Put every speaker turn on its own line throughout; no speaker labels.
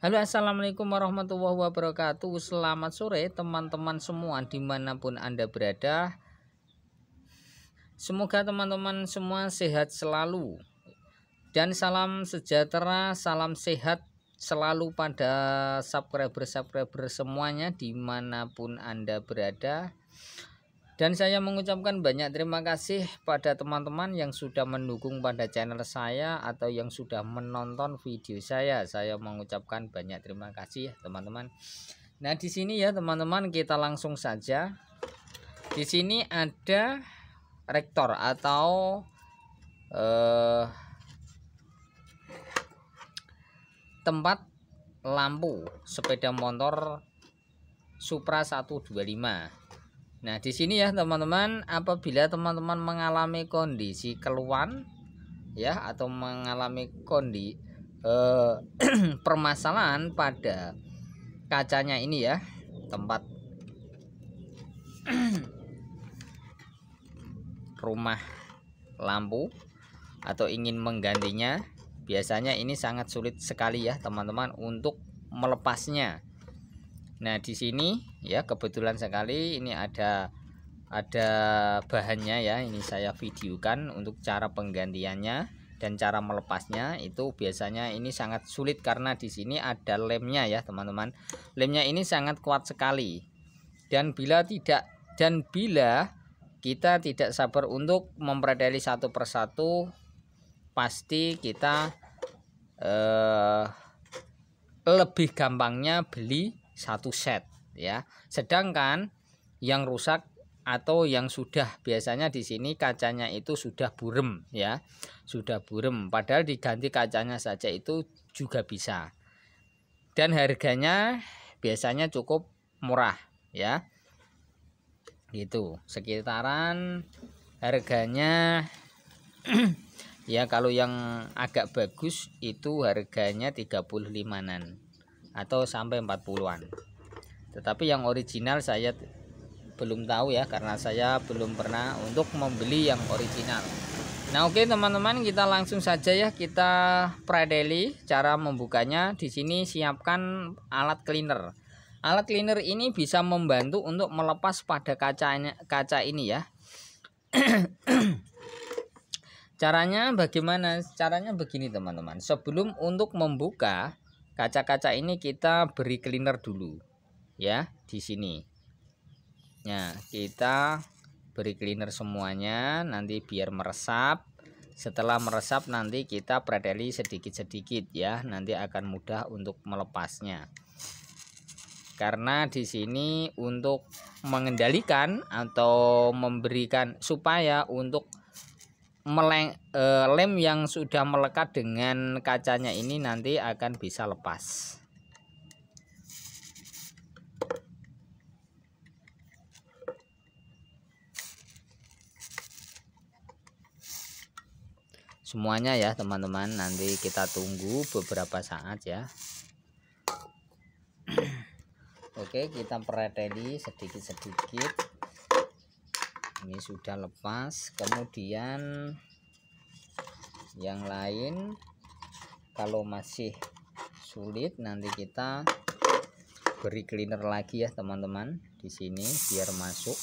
Halo assalamualaikum warahmatullahi wabarakatuh Selamat sore teman-teman semua dimanapun anda berada Semoga teman-teman semua sehat selalu Dan salam sejahtera, salam sehat selalu pada subscriber-subscriber semuanya dimanapun anda berada dan saya mengucapkan banyak terima kasih pada teman-teman yang sudah mendukung pada channel saya atau yang sudah menonton video saya. Saya mengucapkan banyak terima kasih ya, teman-teman. Nah, di sini ya teman-teman kita langsung saja. Di sini ada rektor atau eh, tempat lampu sepeda motor Supra 125 Nah, di sini ya teman-teman, apabila teman-teman mengalami kondisi keluhan ya atau mengalami kondi eh, permasalahan pada kacanya ini ya, tempat rumah lampu atau ingin menggantinya, biasanya ini sangat sulit sekali ya teman-teman untuk melepasnya Nah, di sini ya kebetulan sekali ini ada ada bahannya ya. Ini saya videokan untuk cara penggantiannya dan cara melepasnya itu biasanya ini sangat sulit karena di sini ada lemnya ya, teman-teman. Lemnya ini sangat kuat sekali. Dan bila tidak dan bila kita tidak sabar untuk mempredeli satu persatu pasti kita eh lebih gampangnya beli satu set ya. Sedangkan yang rusak atau yang sudah biasanya di sini kacanya itu sudah burem ya. Sudah burem padahal diganti kacanya saja itu juga bisa. Dan harganya biasanya cukup murah ya. Gitu, sekitaran harganya ya kalau yang agak bagus itu harganya 35-an atau sampai 40-an. Tetapi yang original saya belum tahu ya karena saya belum pernah untuk membeli yang original. Nah, oke okay, teman-teman, kita langsung saja ya kita predeli cara membukanya. Di sini siapkan alat cleaner. Alat cleaner ini bisa membantu untuk melepas pada kacanya kaca ini ya. caranya bagaimana? Caranya begini teman-teman. Sebelum untuk membuka kaca-kaca ini kita beri cleaner dulu ya di sini ya kita beri cleaner semuanya nanti biar meresap setelah meresap nanti kita preteli sedikit-sedikit ya nanti akan mudah untuk melepasnya karena di sini untuk mengendalikan atau memberikan supaya untuk meleng, e, lem yang sudah melekat dengan kacanya ini nanti akan bisa lepas semuanya ya teman-teman nanti kita tunggu beberapa saat ya oke kita pereteli sedikit-sedikit ini sudah lepas kemudian yang lain kalau masih sulit nanti kita beri cleaner lagi ya teman-teman di sini biar masuk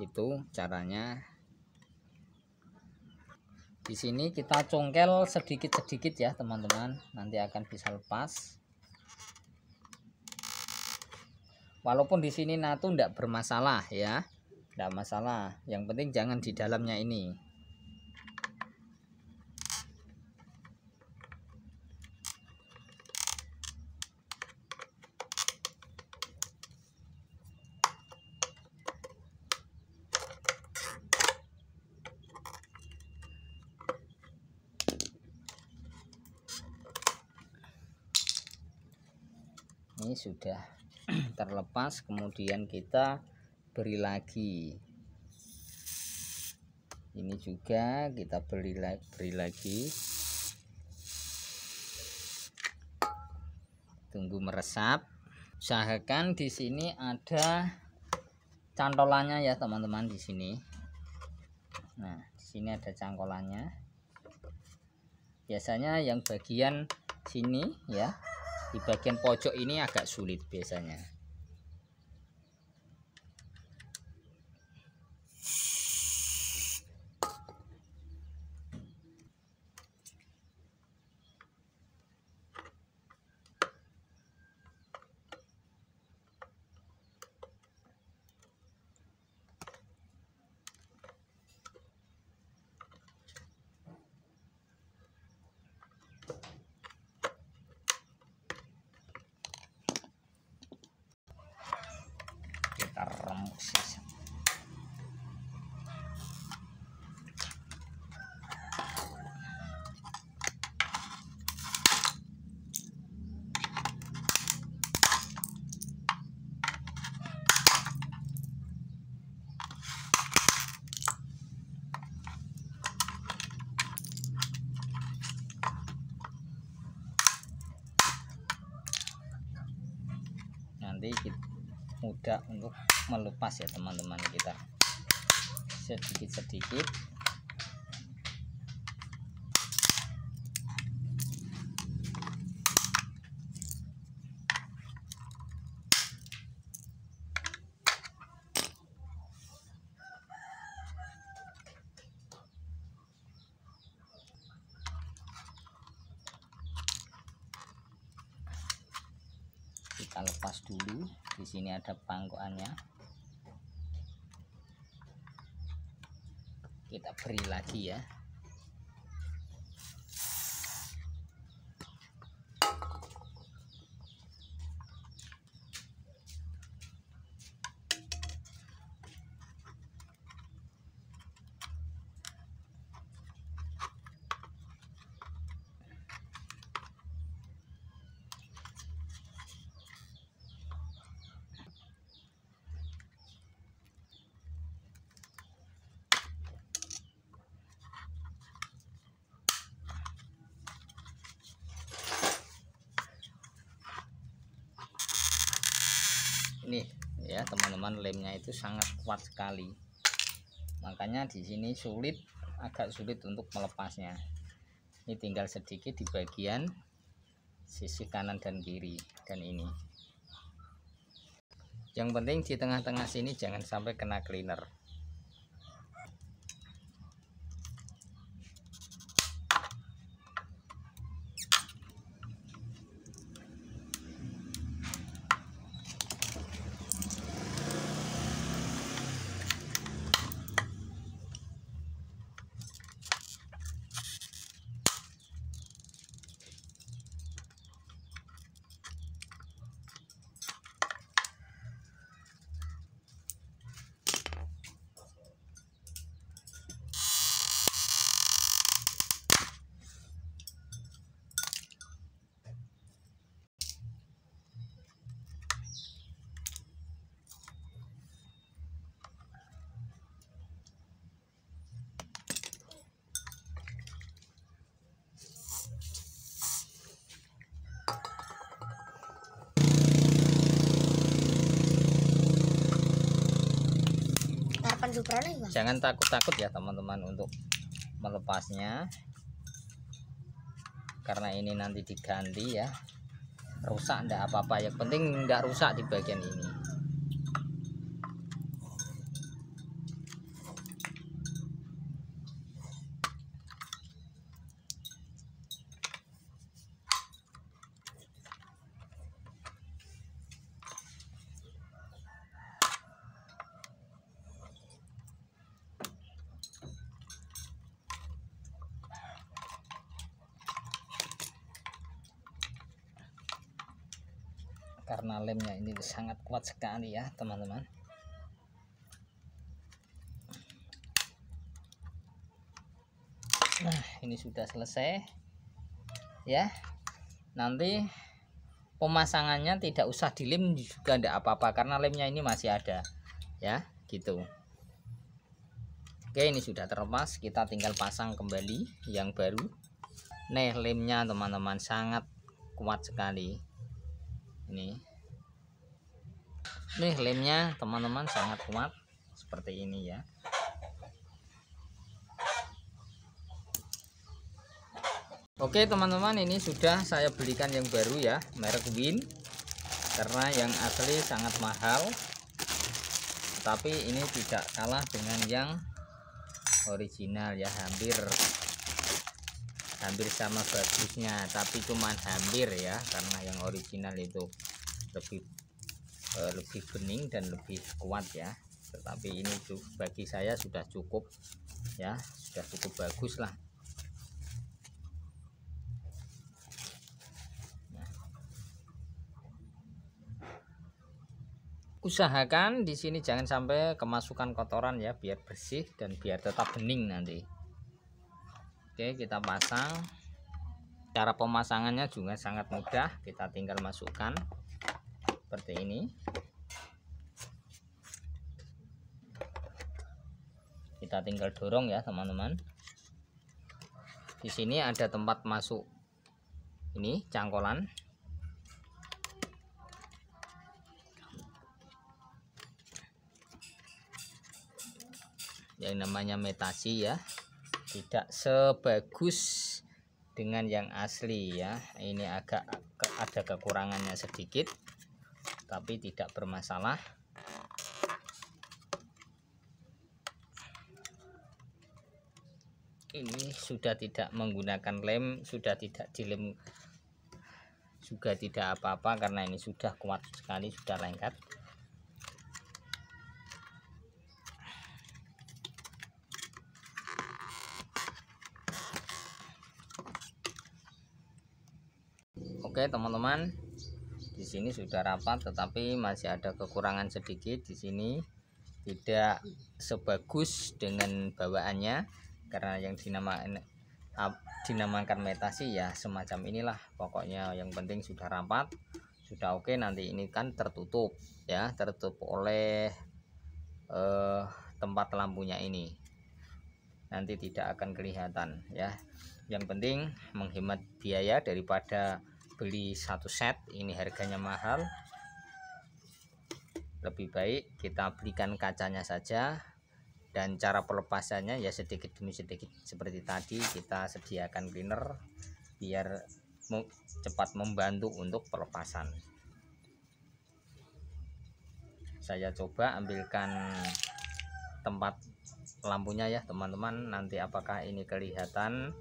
itu caranya di sini kita congkel sedikit-sedikit ya teman-teman nanti akan bisa lepas walaupun di sini natu tidak bermasalah ya tidak masalah yang penting jangan di dalamnya ini ini sudah terlepas kemudian kita beri lagi ini juga kita beri, beri lagi tunggu meresap usahakan di sini ada cantolannya ya teman-teman di sini nah di sini ada cangkolannya biasanya yang bagian sini ya di bagian pojok ini agak sulit biasanya melupas ya teman-teman kita sedikit-sedikit kita lepas dulu di sini ada pangkoannya kita beri lagi ya teman-teman lemnya itu sangat kuat sekali makanya di sini sulit agak sulit untuk melepasnya ini tinggal sedikit di bagian sisi kanan dan kiri dan ini yang penting di tengah-tengah sini jangan sampai kena cleaner jangan takut-takut ya teman-teman untuk melepasnya karena ini nanti diganti ya rusak tidak apa-apa yang penting tidak rusak di bagian ini karena lemnya ini sangat kuat sekali ya teman-teman nah ini sudah selesai ya nanti pemasangannya tidak usah dilem juga tidak apa-apa karena lemnya ini masih ada ya gitu oke ini sudah terlepas kita tinggal pasang kembali yang baru nih lemnya teman-teman sangat kuat sekali ini, nih lemnya teman-teman sangat kuat seperti ini ya Oke teman-teman ini sudah saya belikan yang baru ya merek Win karena yang asli sangat mahal tapi ini tidak kalah dengan yang original ya hampir hampir sama bagusnya tapi cuman hampir ya karena yang original itu lebih uh, lebih bening dan lebih kuat ya tetapi ini bagi saya sudah cukup ya sudah cukup bagus lah usahakan di sini jangan sampai kemasukan kotoran ya biar bersih dan biar tetap bening nanti Oke kita pasang cara pemasangannya juga sangat mudah kita tinggal masukkan seperti ini kita tinggal dorong ya teman-teman di sini ada tempat masuk ini cangkolan yang namanya metasi ya tidak sebagus dengan yang asli ya ini agak ada kekurangannya sedikit tapi tidak bermasalah ini sudah tidak menggunakan lem sudah tidak dilem juga tidak apa-apa karena ini sudah kuat sekali sudah lengket teman-teman di sini sudah rapat tetapi masih ada kekurangan sedikit di sini tidak sebagus dengan bawaannya karena yang dinamakan dinamakan metasi ya semacam inilah pokoknya yang penting sudah rapat sudah oke nanti ini kan tertutup ya tertutup oleh eh, tempat lampunya ini nanti tidak akan kelihatan ya yang penting menghemat biaya daripada beli satu set ini harganya mahal lebih baik kita belikan kacanya saja dan cara pelepasannya ya sedikit demi sedikit seperti tadi kita sediakan cleaner biar cepat membantu untuk pelepasan saya coba ambilkan tempat lampunya ya teman-teman nanti apakah ini kelihatan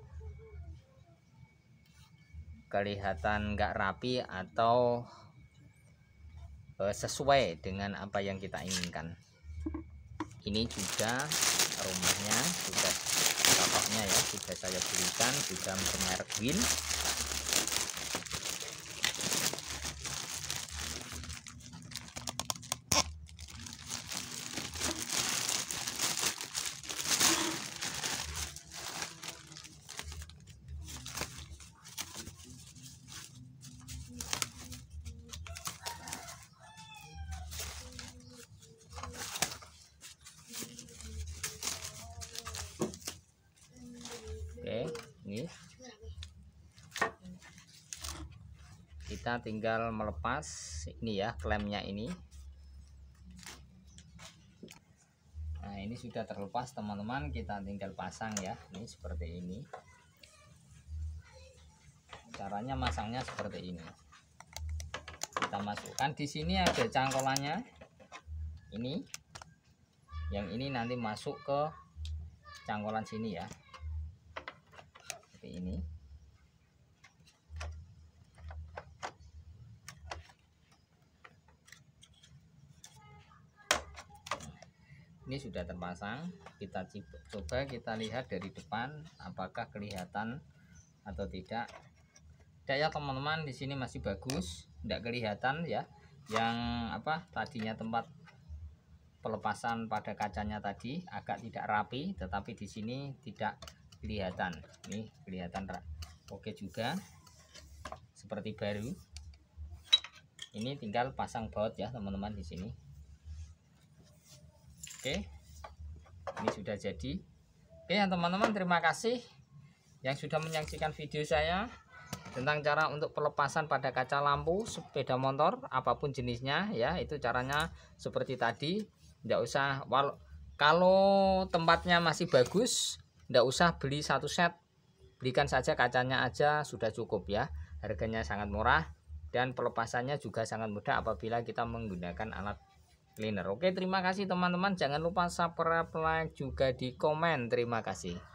kelihatan nggak rapi atau e, sesuai dengan apa yang kita inginkan ini juga rumahnya sudah kapaknya ya sudah saya berikan sudah bermerek Win kita tinggal melepas ini ya klemnya ini nah ini sudah terlepas teman-teman kita tinggal pasang ya ini seperti ini caranya masangnya seperti ini kita masukkan di sini ada cangkolannya ini yang ini nanti masuk ke cangkolan sini ya seperti ini ini sudah terpasang kita coba kita lihat dari depan apakah kelihatan atau tidak Tidak ya, teman-teman di sini masih bagus tidak kelihatan ya yang apa tadinya tempat pelepasan pada kacanya tadi agak tidak rapi tetapi di sini tidak kelihatan Ini kelihatan oke juga seperti baru ini tinggal pasang baut ya teman-teman di sini oke ini sudah jadi oke yang teman-teman terima kasih yang sudah menyaksikan video saya tentang cara untuk pelepasan pada kaca lampu sepeda motor apapun jenisnya ya itu caranya seperti tadi tidak usah walau kalau tempatnya masih bagus tidak usah beli satu set belikan saja kacanya aja sudah cukup ya harganya sangat murah dan pelepasannya juga sangat mudah apabila kita menggunakan alat cleaner. Oke, terima kasih teman-teman. Jangan lupa subscribe, like juga di komen. Terima kasih.